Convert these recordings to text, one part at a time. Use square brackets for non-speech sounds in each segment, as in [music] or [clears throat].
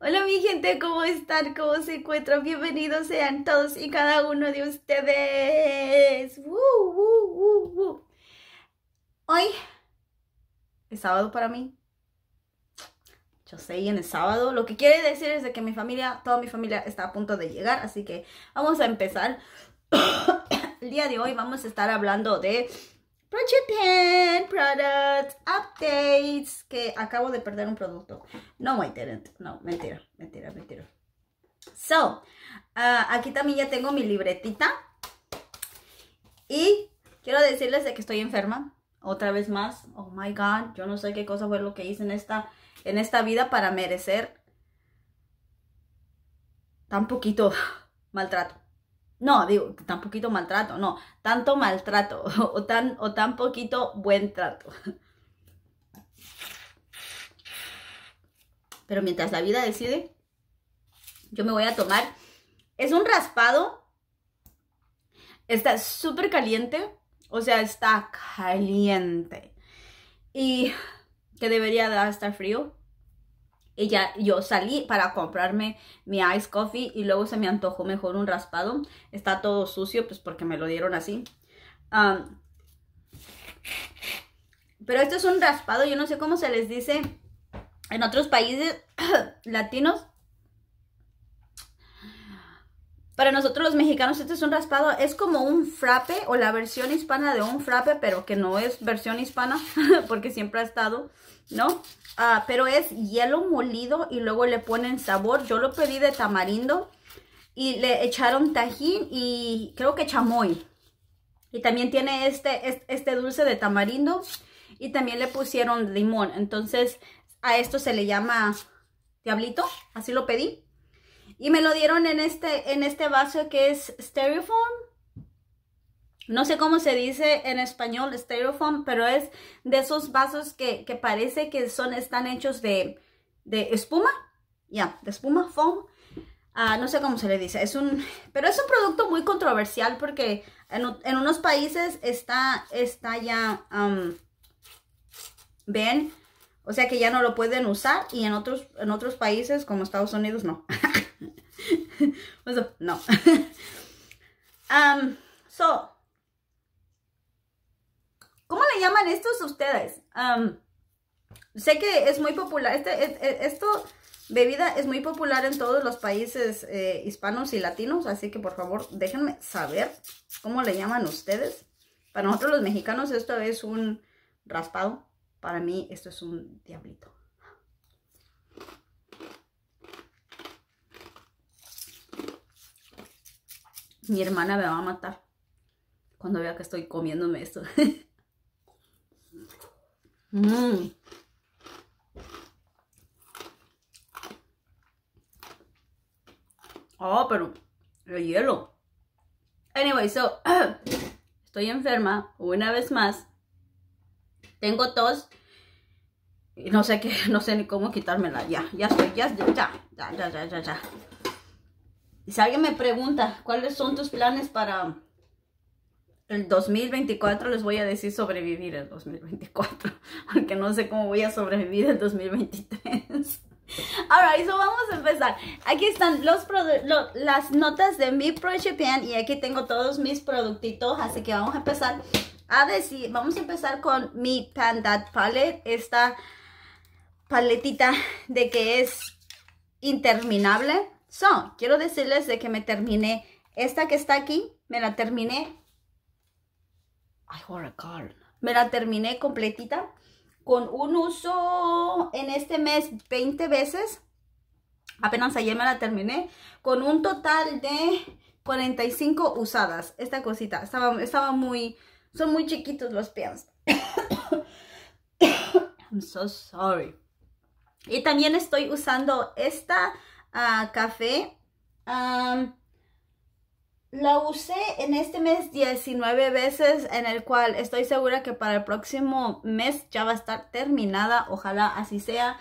Hola mi gente, ¿cómo están? ¿Cómo se encuentran? Bienvenidos sean todos y cada uno de ustedes. Hoy es sábado para mí. Yo sé, y en el sábado. Lo que quiere decir es de que mi familia, toda mi familia está a punto de llegar, así que vamos a empezar. [coughs] el día de hoy vamos a estar hablando de Pro Japan products, Updates. Que acabo de perder un producto. No, I didn't. No, mentira, mentira, mentira. So, ah, aquí también ya tengo mi libretita. Y quiero decirles de que estoy enferma. Otra vez más. Oh my God. Yo no sé qué cosa fue lo que hice en esta, en esta vida para merecer tan poquito [laughs] maltrato no, digo, tan poquito maltrato, no, tanto maltrato [laughs] o tan, o tan poquito buen trato. Pero mientras la vida decide, yo me voy a tomar. Es un raspado. Está súper caliente. O sea, está caliente. Y que debería estar frío ella, yo salí para comprarme mi ice coffee y luego se me antojó mejor un raspado. Está todo sucio, pues porque me lo dieron así. pero esto es un raspado, yo no sé cómo se les dice en otros países [coughs] latinos, Para nosotros los mexicanos este es un raspado, es como un frappe o la versión hispana de un frappe, pero que no es versión hispana [laughs] porque siempre ha estado, ¿no? Ah, pero es hielo molido y luego le ponen sabor. Yo lo pedí de tamarindo y le echaron tajín y creo que chamoy. Y también tiene este, este dulce de tamarindo y también le pusieron limón. Entonces a esto se le llama diablito, así lo pedí. Y me lo dieron en este, en este vaso que es Stereofoam. No sé cómo se dice en español Foam, pero es de esos vasos que, parece que son, están hechos de, espuma. Ya, de espuma, foam. Ah, no sé cómo se le dice, es un, pero es un producto muy controversial porque en, unos países está, está ya, ven, o sea que ya no lo pueden usar y en otros, en otros países como Estados Unidos no. [laughs] [laughs] No. [laughs] Um, so, ¿cómo le llaman estos ustedes? Um, sé que es muy popular, este, e, e, esto, bebida es muy popular en todos los países eh, hispanos y latinos, así que por favor déjenme saber cómo le llaman ustedes. Para nosotros los mexicanos esto es un raspado, para mí esto es un diablito. Mi hermana me va a matar cuando vea que estoy comiéndome esto. [laughs] Mm. Oh, pero el hielo. Anyway, so [clears throat] estoy enferma una vez más. Tengo tos. Y no sé qué, [laughs] no sé ni cómo quitármela. Ya, ya estoy, ya, ya, ya, ya, ya. ya si alguien me pregunta cuáles son tus planes para el 2024, les voy a decir sobrevivir el 2024, [laughs] porque no sé cómo voy a sobrevivir el 2023. Ahora eso vamos a empezar. Aquí están los las notas de mi Pan. y aquí tengo todos mis productitos, así que vamos a empezar a decir, vamos a empezar con mi panda Palette, esta paletita de que es interminable. So, quiero decirles de que me terminé. Esta que está aquí, me la terminé. a Me la terminé completita con un uso en este mes 20 veces. Apenas ayer me la terminé con un total de 45 usadas. Esta cosita estaba, estaba muy, son muy chiquitos los pies. [coughs] I'm so sorry. Y también estoy usando esta café. la usé en este mes 19 veces, en el cual estoy segura que para el próximo mes ya va a estar terminada. Ojalá así sea.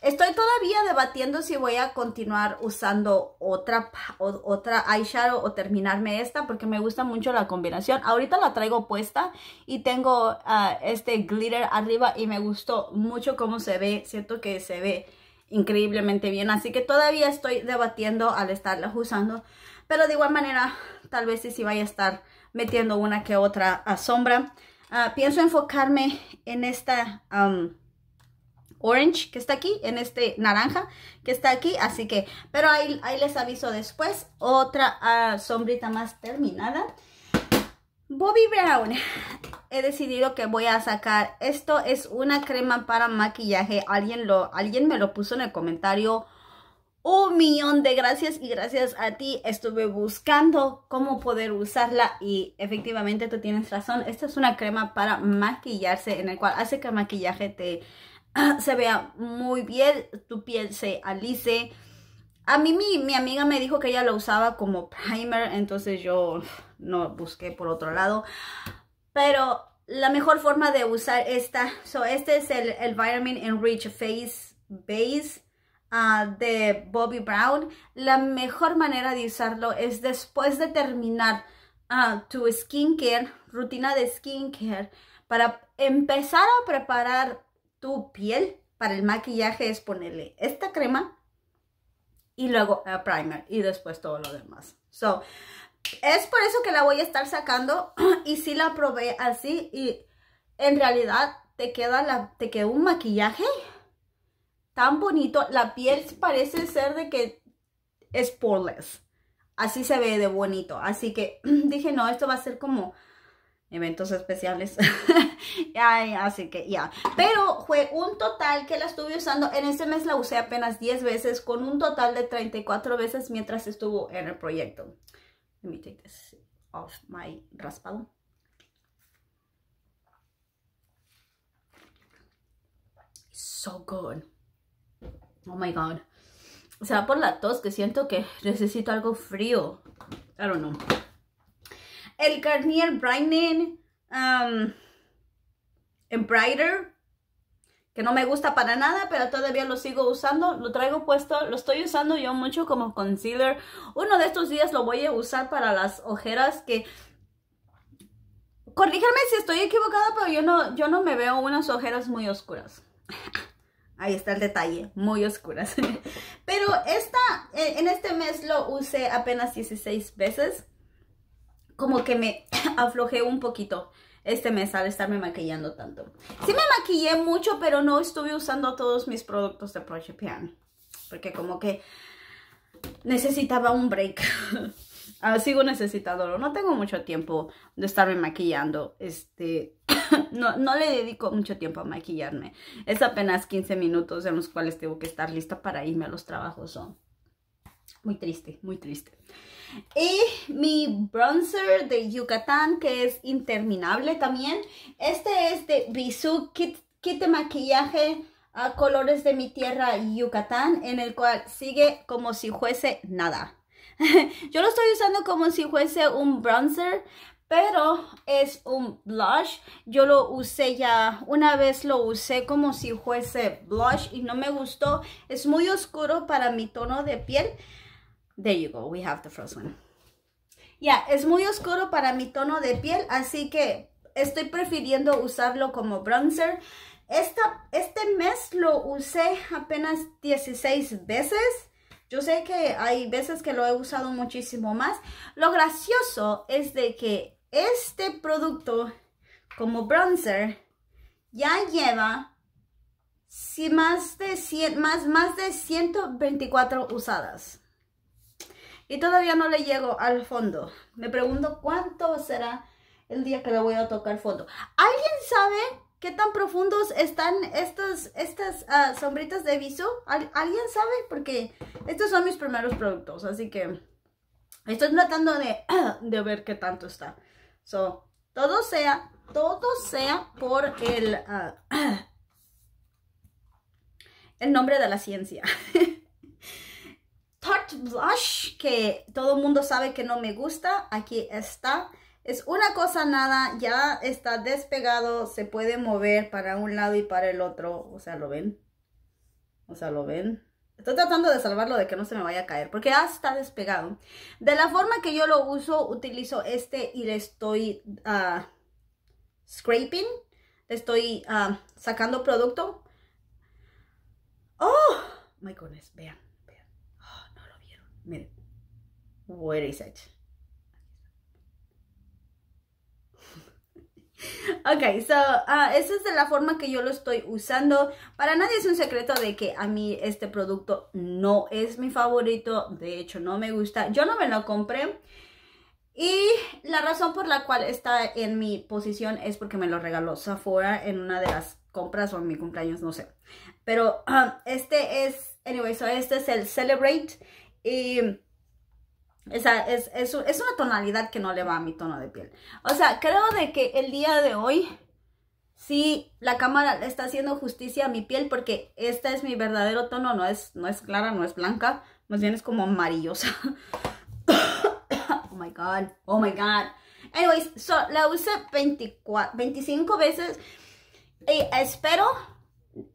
Estoy todavía debatiendo si voy a continuar usando otra, otra eyeshadow o terminarme esta porque me gusta mucho la combinación. Ahorita la traigo puesta y tengo ah, este glitter arriba y me gustó mucho cómo se ve. Siento que se ve increíblemente bien. Así que todavía estoy debatiendo al estarlas usando. Pero de igual manera, tal vez sí, sí vaya a estar metiendo una que otra sombra. Ah, pienso enfocarme en esta orange que está aquí, en este naranja que está aquí. Así que, pero ahí, ahí les aviso después. Otra sombrita más terminada. Bobby Brown. He decidido que voy a sacar. Esto es una crema para maquillaje. Alguien, lo, alguien me lo puso en el comentario. Un millón de gracias y gracias a ti estuve buscando cómo poder usarla y efectivamente tú tienes razón. Esta es una crema para maquillarse en el cual hace que el maquillaje te ah, se vea muy bien, tu piel se alice, a mí mi, mi amiga me dijo que ella lo usaba como primer, entonces yo no busqué por otro lado. Pero la mejor forma de usar esta, so este es el, el Vitamin Enrich Face Base ah, de Bobby Brown. La mejor manera de usarlo es después de terminar ah, tu skincare, rutina de skincare, para empezar a preparar tu piel para el maquillaje es ponerle esta crema y luego el primer y después todo lo demás. So, es por eso que la voy a estar sacando [clears throat] y si sí la probé así y en realidad te queda la, te queda un maquillaje tan bonito. La piel parece ser de que es poreless. Así se ve de bonito. Así que [clears throat] dije, no, esto va a ser como eventos especiales. [laughs] así que ya. Pero fue un total que la estuve usando. En este mes la usé apenas 10 veces con un total de 34 veces mientras estuvo en el proyecto. Let me take this off my raspado. So good. Oh my god. O sea, por la tos que siento que necesito algo frío. I don't know el Garnier Brightening um, que no me gusta para nada, pero todavía lo sigo usando. Lo traigo puesto, lo estoy usando yo mucho como concealer. Uno de estos días lo voy a usar para las ojeras que... Corríjame si estoy equivocada, pero yo no, yo no me veo unas ojeras muy oscuras. [laughs] Ahí está el detalle, muy oscuras. [laughs] Pero esta, en este mes lo usé apenas 16 veces como que me [clears throat] aflojé un poquito este mes al estarme maquillando tanto. Sí me maquillé mucho, pero no estuve usando todos mis productos de Project Piano. Porque como que necesitaba un break. [laughs] Ah, sigo necesitándolo. No tengo mucho tiempo de estarme maquillando. Este, [clears throat] no, no le dedico mucho tiempo a maquillarme. Es apenas 15 minutos en los cuales tengo que estar lista para irme a los trabajos. Son muy triste, muy triste. Y mi bronzer de Yucatán, que es interminable también. Este es de Bisou Kit, Kit de Maquillaje a Colores de mi Tierra Yucatán, en el cual sigue como si fuese nada. [laughs] Yo lo estoy usando como si fuese un bronzer, pero es un blush. Yo lo usé ya, una vez lo usé como si fuese blush y no me gustó. Es muy oscuro para mi tono de piel, There you go, we have the first one. Ya, es muy oscuro para mi tono de piel, así que estoy prefiriendo usarlo como bronzer. Esta, este mes lo usé apenas 16 veces. Yo sé que hay veces que lo he usado muchísimo más. Lo gracioso es de que este producto como bronzer ya lleva más, de 100, más, más de 124 usadas. Y todavía no le llego al fondo. Me pregunto cuánto será el día que le voy a tocar fondo. ¿Alguien sabe qué tan profundos están estas ah, sombritas de viso? ¿Alguien sabe? Porque estos son mis primeros productos, así que estoy tratando de, [clears throat] de ver qué tanto está. So, todo sea, todo sea por el, ah, [clears throat] el nombre de la ciencia. [laughs] Tarte Blush, que todo el mundo sabe que no me gusta. Aquí está. Es una cosa nada, ya está despegado, se puede mover para un lado y para el otro. O sea, ¿lo ven? O sea, ¿lo ven? Estoy tratando de salvarlo de que no se me vaya a caer, porque ya está despegado. De la forma que yo lo uso, utilizo este y le estoy ah, scraping. Le estoy ah, sacando producto. ¡Oh! My goodness, vean. Miren. Where is it? Ok, so, ah, esa es de la forma que yo lo estoy usando. Para nadie es un secreto de que a mí este producto no es mi favorito. De hecho, no me gusta. Yo no me lo compré. Y la razón por la cual está en mi posición es porque me lo regaló Sephora en una de las compras o en mi cumpleaños, no sé. Pero ah, este es, anyway, so este es el Celebrate. Y es, es, una tonalidad que no le va a mi tono de piel. O sea, creo de que el día de hoy sí la cámara está haciendo justicia a mi piel porque este es mi verdadero tono. No es, no es clara, no es blanca. Más bien es como amarillosa. [coughs] oh my God. Oh my God. Anyways, so la usé 24, 25 veces. Y espero,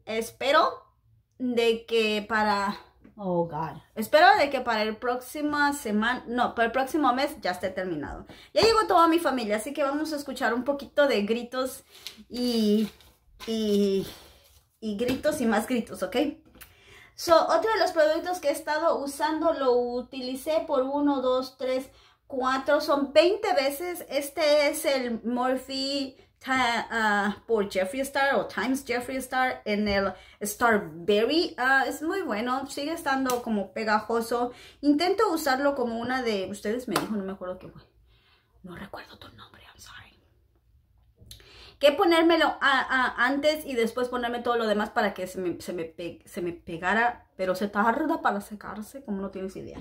espero de que para Oh, God. Espero de que para el próxima semana, no, para el próximo mes ya esté terminado. Ya llegó toda mi familia, así que vamos a escuchar un poquito de gritos y, y, gritos y más gritos, ¿ok? So, otro de los productos que he estado usando lo utilicé por uno, 2, 3, cuatro, son 20 veces. Este es el Morphe Ah, por Jeffree Star o Times Jeffree Star en el Starberry. Ah, es muy bueno, sigue estando como pegajoso. Intento usarlo como una de... Ustedes me dijo, no me acuerdo qué fue. No recuerdo tu nombre, I'm sorry. Que ponérmelo a, antes y después ponerme todo lo demás para que se me, se me, se me pegara. Pero se tarda para secarse, como no tienes idea.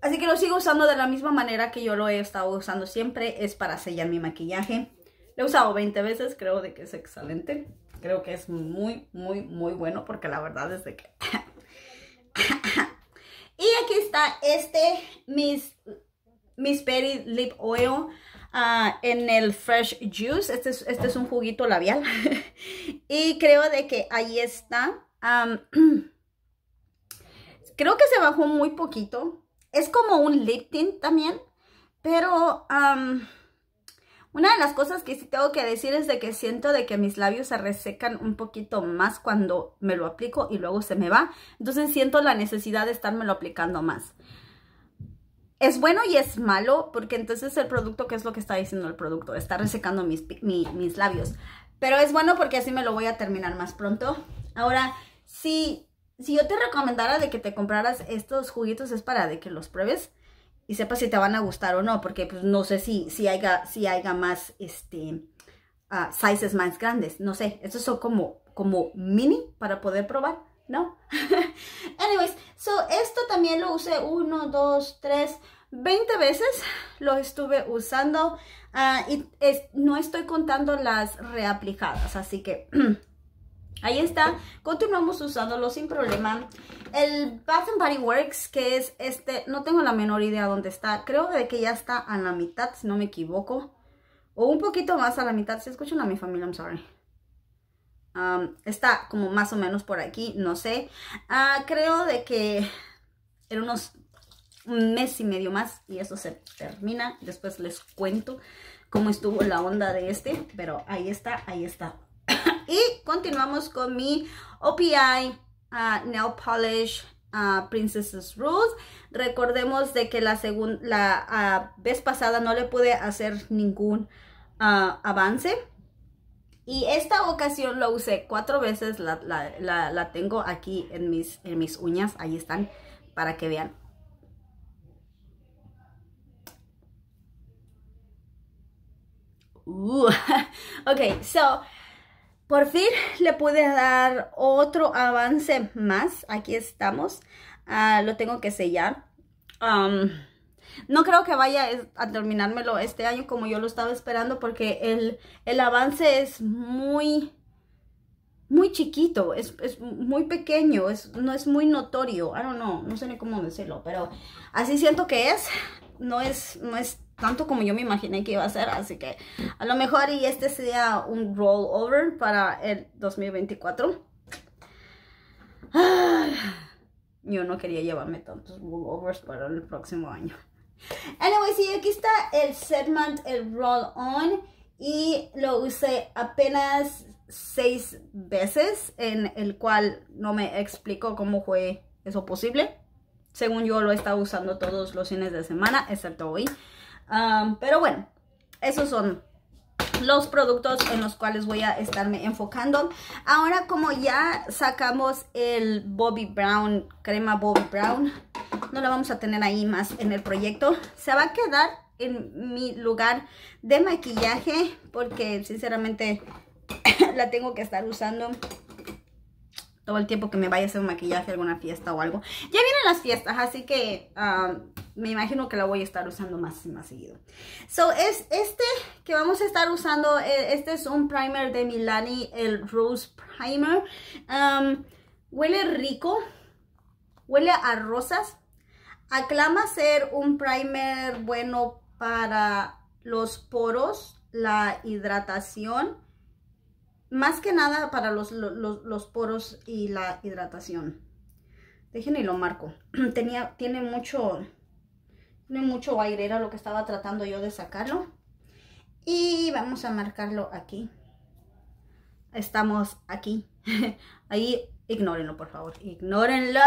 Así que lo sigo usando de la misma manera que yo lo he estado usando siempre. Es para sellar mi maquillaje. Lo he usado 20 veces, creo de que es excelente. Creo que es muy, muy, muy bueno porque la verdad es de que... [laughs] y aquí está este Miss, Miss Lip Oil. Ah, en el Fresh Juice. Este es, este es un juguito labial. [laughs] y creo de que ahí está. [clears throat] creo que se bajó muy poquito. Es como un lip tint también. Pero una de las cosas que sí tengo que decir es de que siento de que mis labios se resecan un poquito más cuando me lo aplico y luego se me va. Entonces siento la necesidad de lo aplicando más. Es bueno y es malo porque entonces el producto, ¿qué es lo que está diciendo el producto? Está resecando mis, mis labios. Pero es bueno porque así me lo voy a terminar más pronto. Ahora, si, si yo te recomendara de que te compraras estos juguitos es para de que los pruebes y sepas si te van a gustar o no, porque pues no sé si, si haya, si haya más, este, ah, sizes más grandes, no sé, estos son como, como mini para poder probar, ¿no? [laughs] Anyways, so esto también lo usé 1, 2, 3, 20 veces lo estuve usando ah, y no estoy contando las reaplicadas, así que [clears throat] Ahí está, continuamos usándolo sin problema. El Bath and Body Works, que es este, no tengo la menor idea dónde está. Creo de que ya está a la mitad, si no me equivoco. O un poquito más a la mitad, si escuchan a mi familia, I'm sorry. Um, está como más o menos por aquí, no sé. Ah, creo de que en unos un mes y medio más y eso se termina. Después les cuento cómo estuvo la onda de este, pero ahí está, ahí está y continuamos con mi OPI ah, Nail Polish ah, Princess's Princesses Rules. Recordemos de que la, segunda la ah, vez pasada no le pude hacer ningún avance. Y esta ocasión lo usé cuatro veces. La, tengo aquí en mis, en mis uñas. Ahí están para que vean. Uh, [laughs] ok, so por fin le pude dar otro avance más. Aquí estamos. Ah, lo tengo que sellar. no creo que vaya a terminármelo este año como yo lo estaba esperando porque el, el avance es muy, muy chiquito, es, muy pequeño, es, no es muy notorio. I don't know, no sé ni cómo decirlo, pero así siento que es. No es, no es tanto como yo me imaginé que iba a ser, así que a lo mejor y este sea un rollover para el 2024. yo no quería llevarme tantos rollovers para el próximo año. Anyway, sí, aquí está el segment, el roll on y lo usé apenas seis veces en el cual no me explico cómo fue eso posible. Según yo lo he estado usando todos los fines de semana, excepto hoy pero bueno, esos son los productos en los cuales voy a estarme enfocando. Ahora como ya sacamos el Bobby Brown, crema Bobby Brown, no la vamos a tener ahí más en el proyecto. Se va a quedar en mi lugar de maquillaje porque sinceramente [coughs] la tengo que estar usando todo el tiempo que me vaya a hacer un maquillaje, alguna fiesta o algo. Ya vienen las fiestas, así que me imagino que la voy a estar usando más y más seguido. So, es este que vamos a estar usando, eh, este es un primer de Milani, el Rose Primer. Um, huele rico, huele a rosas. Aclama ser un primer bueno para los poros, la hidratación. Más que nada para los, poros y la hidratación. Déjenme y lo marco. [clears throat] Tenía, tiene mucho no mucho aire, era lo que estaba tratando yo de sacarlo. Y vamos a marcarlo aquí. Estamos aquí. [laughs] Ahí, ignórenlo, por favor. Ignórenlo.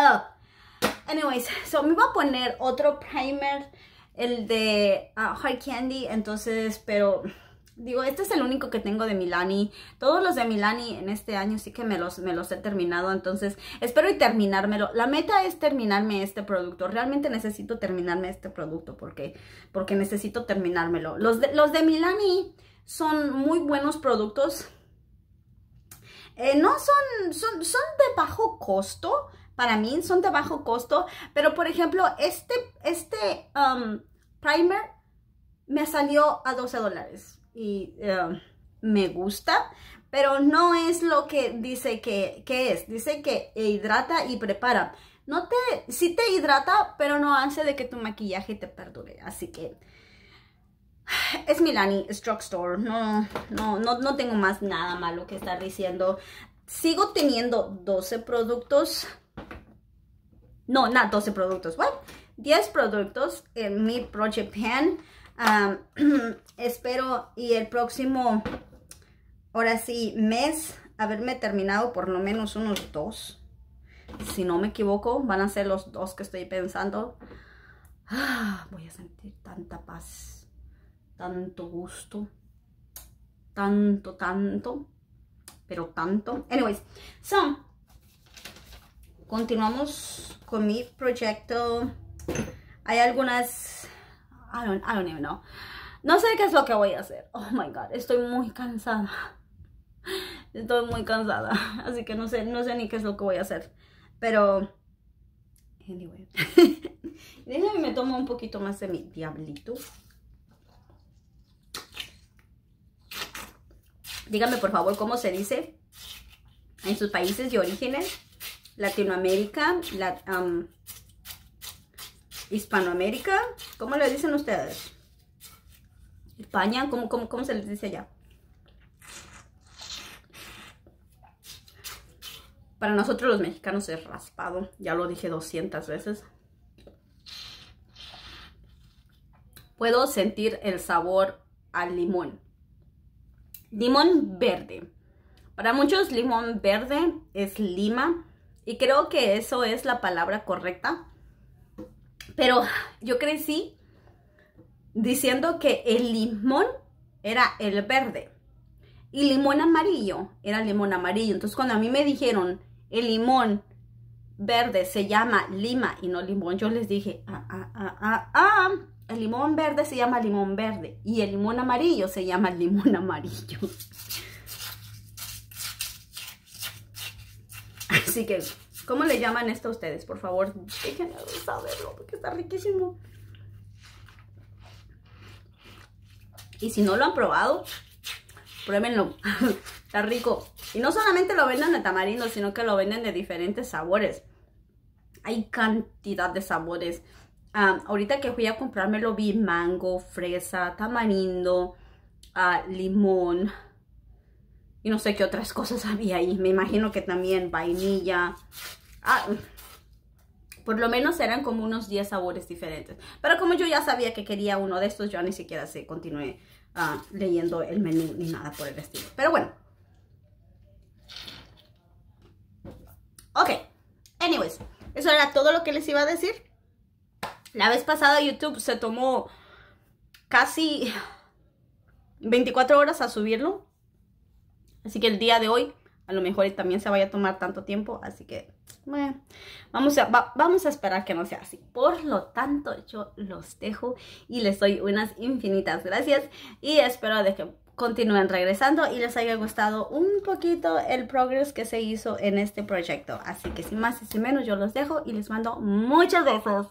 Anyways, so me voy a poner otro primer, el de ah, High Candy, entonces, pero digo, este es el único que tengo de Milani. Todos los de Milani en este año sí que me los, me los he terminado, entonces espero y terminármelo. La meta es terminarme este producto. Realmente necesito terminarme este producto porque, porque necesito terminármelo. Los de, los de Milani son muy buenos productos. Eh, no son, son, de bajo costo, para mí son de bajo costo, pero por ejemplo, este, este um, primer me salió a 12 dólares y eh, me gusta, pero no es lo que dice que, es. Dice que hidrata y prepara. No te, si te hidrata, pero no hace de que tu maquillaje te perdure. Así que [sighs] es Milani, es drugstore. No, no, no, no tengo más nada malo que estar diciendo. Sigo teniendo 12 productos. No, no 12 productos. bueno 10 productos en mi project pen [clears throat] espero y el próximo, ahora sí, mes, haberme terminado por lo menos unos dos. Si no me equivoco, van a ser los dos que estoy pensando. Ah, voy a sentir tanta paz, tanto gusto, tanto, tanto, pero tanto. Anyways, so, continuamos con mi proyecto. Hay algunas I don't, even know. No sé qué es lo que voy a hacer. Oh my god, estoy muy cansada. Estoy muy cansada. [laughs] Así que no sé, no sé ni qué es lo que voy a hacer. Pero, anyway. [laughs] Déjenme me tomo un poquito más de mi diablito. Díganme por favor cómo se dice en sus países de orígenes. Latinoamérica, la, Hispanoamérica, ¿cómo le dicen ustedes? España, ¿cómo, se les dice allá? Para nosotros los mexicanos es raspado, ya lo dije 200 veces. Puedo sentir el sabor al limón. Limón verde. Para muchos limón verde es lima y creo que eso es la palabra correcta pero yo crecí diciendo que el limón era el verde y limón amarillo era limón amarillo. Entonces cuando a mí me dijeron el limón verde se llama lima y no limón, yo les dije, ah, ah, ah, ah, ah, el limón verde se llama limón verde y el limón amarillo se llama [laughs] limón amarillo. Así que ¿Cómo le llaman esto a ustedes? Por favor, déjenme saberlo porque está riquísimo. Y si no lo han probado, pruébenlo. [laughs] está rico. Y no solamente lo venden de tamarindo, sino que lo venden de diferentes sabores. Hay cantidad de sabores. Ah, ahorita que fui a comprarme lo vi mango, fresa, tamarindo, ah, limón. Y no sé qué otras cosas había ahí. Me imagino que también vainilla. Ah, por lo menos eran como unos 10 sabores diferentes. Pero como yo ya sabía que quería uno de estos, yo ni siquiera se continué ah, leyendo el menú ni nada por el estilo. Pero bueno. Ok. Anyways, eso era todo lo que les iba a decir. La vez pasada YouTube se tomó casi 24 horas a subirlo. Así que el día de hoy a lo mejor también se vaya a tomar tanto tiempo, así que bueno, vamos a, vamos a esperar que no sea así. Por lo tanto, yo los dejo y les doy unas infinitas gracias y espero de que continúen regresando y les haya gustado un poquito el progreso que se hizo en este proyecto. Así que sin más y sin menos, yo los dejo y les mando muchos besos.